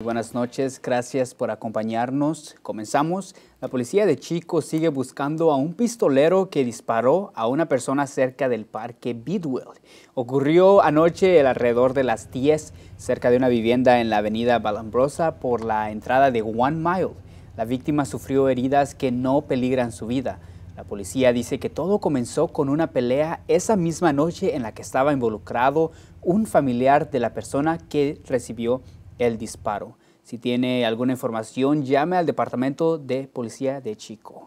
Buenas noches, gracias por acompañarnos. Comenzamos. La policía de Chico sigue buscando a un pistolero que disparó a una persona cerca del parque Bidwell. Ocurrió anoche alrededor de las 10 cerca de una vivienda en la avenida Balambrosa por la entrada de One Mile. La víctima sufrió heridas que no peligran su vida. La policía dice que todo comenzó con una pelea esa misma noche en la que estaba involucrado un familiar de la persona que recibió el disparo. Si tiene alguna información, llame al Departamento de Policía de Chico.